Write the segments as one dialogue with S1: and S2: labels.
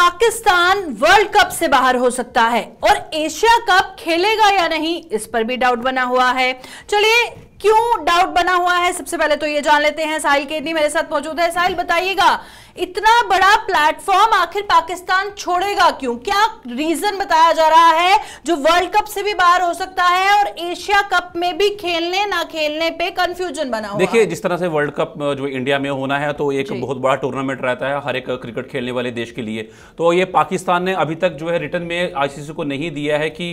S1: Pakistan world cup से बाहर हो सकता है और एशिया कप खेलेगा या नहीं इस पर भी डाउट बना हुआ है चलिए क्यों डाउट बना हुआ है सबसे पहले तो ये जान लेते हैं साहिल केदनी मेरे साथ मौजूद है साहिल बताइएगा इतना बड़ा प्लेटफॉर्म आखिर पाकिस्तान छोड़ेगा क्यों क्या रीजन बताया जा रहा है जो वर्ल्ड कप से भी बाहर हो सकता है और एशिया कप में भी खेलने ना खेलने पे कंफ्यूजन बना देखिए
S2: जिस तरह से वर्ल्ड कप जो इंडिया में होना है तो एक बहुत बड़ा टूर्नामेंट रहता है हर एक क्रिकेट खेलने वाले देश के लिए तो ये पाकिस्तान ने अभी तक जो है रिटर्न में आईसीसी को नहीं दिया है कि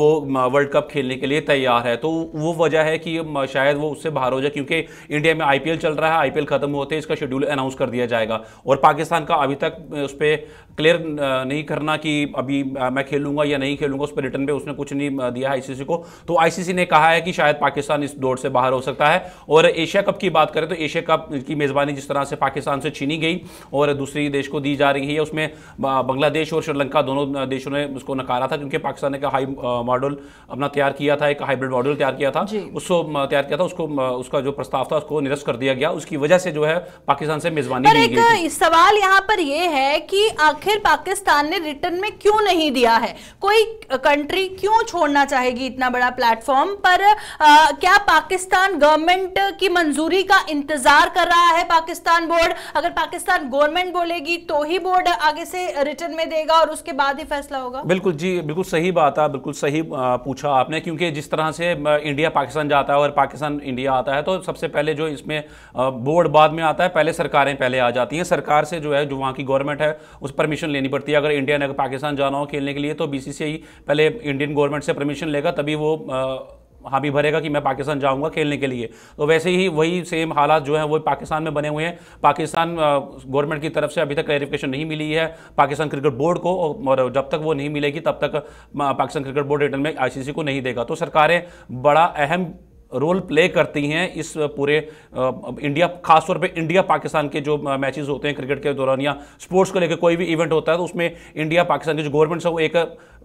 S2: वो वर्ल्ड कप खेलने के लिए तैयार है तो वो वजह है कि शायद वो उससे बाहर हो जाए क्योंकि इंडिया में आईपीएल चल रहा है आईपीएल खत्म होते इसका शेड्यूल अनाउंस कर दिया जाएगा और पाकिस्तान का अभी तक उस पर क्लियर नहीं करना कि अभी मैं खेलूंगा या नहीं खेलूंगा उस पर रिटर्न पे उसने कुछ नहीं दिया है आईसीसी को तो आईसीसी ने कहा है कि शायद पाकिस्तान इस दौड़ से बाहर हो सकता है और एशिया कप की बात करें तो एशिया कप की मेज़बानी जिस तरह से पाकिस्तान से छीनी गई और दूसरी देश को दी जा रही है उसमें बांग्लादेश और श्रीलंका दोनों देशों ने उसको नकारा था क्योंकि पाकिस्तान ने एक हाई मॉडल अपना तैयार किया था एक हाइब्रिड मॉडल तैयार किया था उसको तैयार किया था उसको उसका जो प्रस्ताव था उसको निरस्त कर दिया गया उसकी वजह से जो है पाकिस्तान से मेज़बानी गई
S1: सवाल यहाँ पर यह है कि आखिर पाकिस्तान ने रिटर्न में क्यों नहीं दिया है कोई कंट्री क्यों छोड़ना चाहेगी इतना बड़ा प्लेटफॉर्म पर आ, क्या पाकिस्तान गवर्नमेंट की मंजूरी का इंतजार कर रहा है पाकिस्तान बोर्ड अगर पाकिस्तान गवर्नमेंट बोलेगी तो ही बोर्ड आगे से रिटर्न में देगा और उसके बाद ही फैसला होगा
S2: बिल्कुल जी बिल्कुल सही बात है बिल्कुल सही पूछा आपने क्योंकि जिस तरह से इंडिया पाकिस्तान जाता है और पाकिस्तान इंडिया आता है तो सबसे पहले जो इसमें बोर्ड बाद में आता है पहले सरकारें पहले आ जाती हैं सरकार से जो है जो वहाँ की गवर्नमेंट है उस परमिशन लेनी पड़ती है अगर इंडिया ने अगर पाकिस्तान जाना हो खेलने के लिए तो बी पहले इंडियन गवर्नमेंट से परमिशन लेगा तभी वो हाँ भी भरेगा कि मैं पाकिस्तान जाऊंगा खेलने के लिए तो वैसे ही वही सेम हालात जो है वो पाकिस्तान में बने हुए हैं पाकिस्तान गवर्नमेंट की तरफ से अभी तक क्लैरिफिकेशन नहीं मिली है पाकिस्तान क्रिकेट बोर्ड को और जब तक वो नहीं मिलेगी तब तक पाकिस्तान क्रिकेट बोर्ड रिटर्न में आईसीसी को नहीं देगा तो सरकारें बड़ा अहम रोल प्ले करती हैं इस पूरे इंडिया खासतौर पे इंडिया पाकिस्तान के जो मैचेस होते हैं क्रिकेट के दौरान या स्पोर्ट्स को लेकर कोई भी इवेंट होता है तो उसमें इंडिया पाकिस्तान की जो गवर्नमेंट्स है वो एक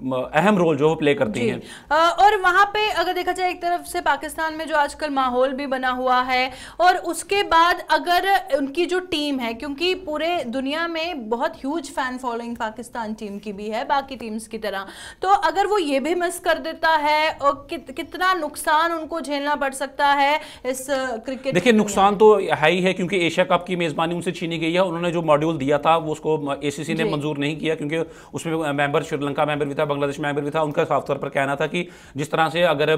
S2: अहम रोल जो वो प्ले करती
S1: हैं और वहाँ पे अगर देखा जाए एक तरफ से पाकिस्तान में जो आजकल माहौल भी बना हुआ है और उसके बाद अगर उनकी जो टीम है क्योंकि पूरे दुनिया में बहुत huge fan following Pakistan team की भी है बाकी टीम्स की तरह तो अगर वो ये भी मिस कर देता है और कि, कितना नुकसान उनको झेलना पड़ सकता है इस क्रिकेट देखिए
S2: नुकसान तो है ही है क्योंकि एशिया कप की मेज़बानी उनसे छीनी गई है उन्होंने जो मॉड्यूल दिया था वो उसको ए ने मंजूर नहीं किया क्योंकि उसमें मेंबर श्रीलंका मेंबर भी था बांग्लादेश में भी था उनका साफ तौर पर कहना था कि जिस तरह से अगर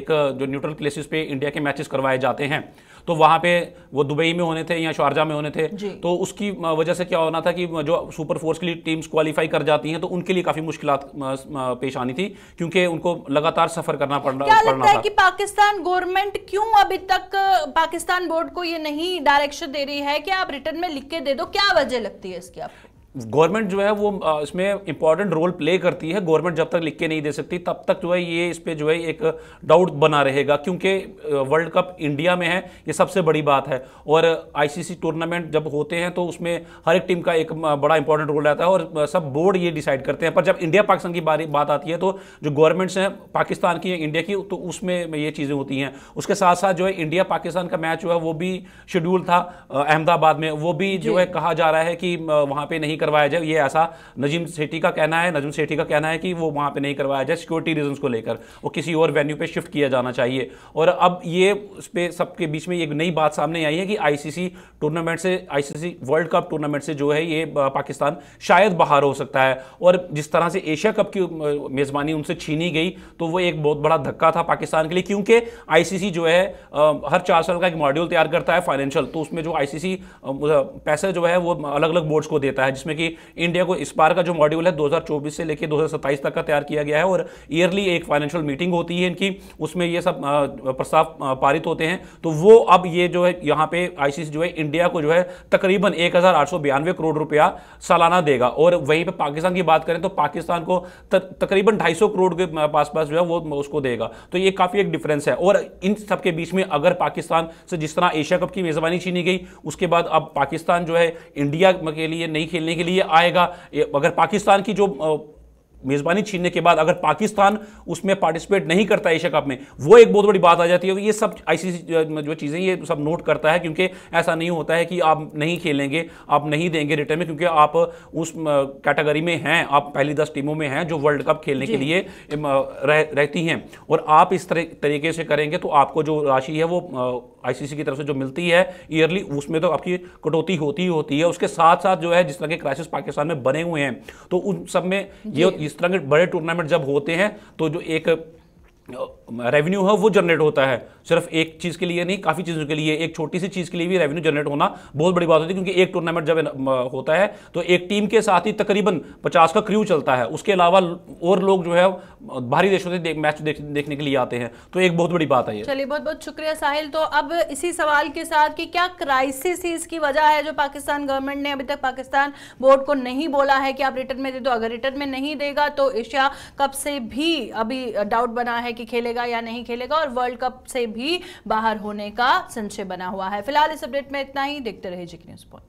S2: एक जो न्यूट्रल प्लेसेस पे इंडिया के मैचेस करवाए जाते हैं तो वहाँ पे वो दुबई में होने थे या शारजा में होने थे तो उसकी वजह से क्या होना था कि जो सुपर फोर्स के लिए टीम्स क्वालिफाई कर जाती हैं तो उनके लिए काफ़ी मुश्किल पेश आनी थी क्योंकि उनको लगातार सफर करना पड़ रहा लगता था। कि
S1: पाकिस्तान गवर्नमेंट क्यों अभी तक पाकिस्तान बोर्ड को ये नहीं डायरेक्शन दे रही है कि आप रिटर्न में लिख के दे दो क्या वजह लगती है इसकी आप
S2: गवर्नमेंट जो है वो इसमें इंपॉर्टेंट रोल प्ले करती है गवर्नमेंट जब तक लिख के नहीं दे सकती तब तक जो है ये इस पर जो है एक डाउट बना रहेगा क्योंकि वर्ल्ड कप इंडिया में है ये सबसे बड़ी बात है और आईसीसी टूर्नामेंट जब होते हैं तो उसमें हर एक टीम का एक बड़ा इंपॉर्टेंट रोल रहता है और सब बोर्ड ये डिसाइड करते हैं पर जब इंडिया पाकिस्तान की बारी बात आती है तो जो गवर्नमेंट्स हैं पाकिस्तान की इंडिया की तो उसमें ये चीज़ें होती हैं उसके साथ साथ जो है इंडिया पाकिस्तान का मैच जो है वो भी शेड्यूल था अहमदाबाद में वो भी जो है कहा जा रहा है कि वहाँ पर नहीं करवाया जाए ये ऐसा नजीम सेठी का कहना है नजीम सेठी का कहना है कि वो वहाँ पर नहीं करवाया जाए सिक्योरिटी रीजन को लेकर वो किसी और वेन्यू पर शिफ्ट किया जाना चाहिए और अब ये उस पर सबके बीच में एक नई बात सामने आई है कि आईसीसी टूर्नामेंट से आईसीसी वर्ल्ड कप टूर्नामेंट से जो है ये पाकिस्तान शायद बाहर हो सकता है और जिस तरह से एशिया कप की मेज़बानी उनसे छीनी गई तो वो एक बहुत बड़ा धक्का था पाकिस्तान के लिए क्योंकि आईसीसी जो है हर चार साल का एक मॉड्यूल तैयार करता है फाइनेंशियल तो उसमें जो आईसीसी पैसे जो है वो अलग अलग बोर्ड्स को देता है जिसमें जिसमें कि इंडिया को इस बार का जो मॉड्यूल है 2024 से लेकर 2027 तक का तैयार किया गया है और ईयरली एक फाइनेंशियल मीटिंग होती है इनकी उसमें ये सब प्रस्ताव पारित होते हैं तो वो अब ये जो है यहाँ पे आई जो है इंडिया को जो है तकरीबन एक करोड़ रुपया सालाना देगा और वहीं पर पाकिस्तान की बात करें तो पाकिस्तान को तकरीबन ढाई करोड़ के पास पास जो है वो उसको देगा तो ये काफ़ी एक डिफरेंस है और इन सबके बीच में अगर पाकिस्तान से जिस तरह एशिया कप की मेज़बानी छीनी गई उसके बाद अब पाकिस्तान जो है इंडिया के लिए नहीं खेलने के लिए आएगा अगर पाकिस्तान की जो मेज़बानी छीनने के बाद अगर पाकिस्तान उसमें पार्टिसिपेट नहीं करता एशिया कप में वो एक बहुत बड़ी बात आ जाती है ये सब आईसीसी जो चीज़ें ये सब नोट करता है क्योंकि ऐसा नहीं होता है कि आप नहीं खेलेंगे आप नहीं देंगे रिटर्न में क्योंकि आप उस कैटेगरी में हैं आप पहली दस टीमों में हैं जो वर्ल्ड कप खेलने के लिए रह, रहती हैं और आप इस तरीके से करेंगे तो आपको जो राशि है वो आईसीसी की तरफ से जो मिलती है ईयरली उसमें तो आपकी कटौती होती ही होती है उसके साथ साथ जो है जिस तरह के क्राइसिस पाकिस्तान में बने हुए हैं तो उन सब में ये इस तरह के बड़े टूर्नामेंट जब होते हैं तो जो एक रेवेन्यू है वो जनरेट होता है सिर्फ एक चीज़ के लिए नहीं काफ़ी चीज़ों के लिए एक छोटी सी चीज़ के लिए भी रेवेन्यू जनरेट होना बहुत बड़ी बात होती है क्योंकि एक टूर्नामेंट जब होता है तो एक टीम के साथ ही तकरीबन पचास का क्रू चलता है उसके अलावा और लोग जो है बाहरी देशों से देख, मैच देख, देखने के लिए आते हैं तो एक बहुत बड़ी बात है चलिए
S1: बहुत बहुत शुक्रिया साहिल तो अब इसी सवाल के साथ की क्या क्राइसिस इसकी वजह है जो पाकिस्तान गवर्नमेंट ने अभी तक पाकिस्तान बोर्ड को नहीं बोला है कि आप रिटर्न में दे दो अगर रिटर्न में नहीं देगा तो एशिया कप से भी अभी डाउट बना है कि खेलेगा खेलेगा या नहीं खेलेगा और वर्ल्ड कप से भी बाहर होने का संशय बना हुआ है फिलहाल इस अपडेट में इतना ही देखते रहे जिक न्यूज पॉइंट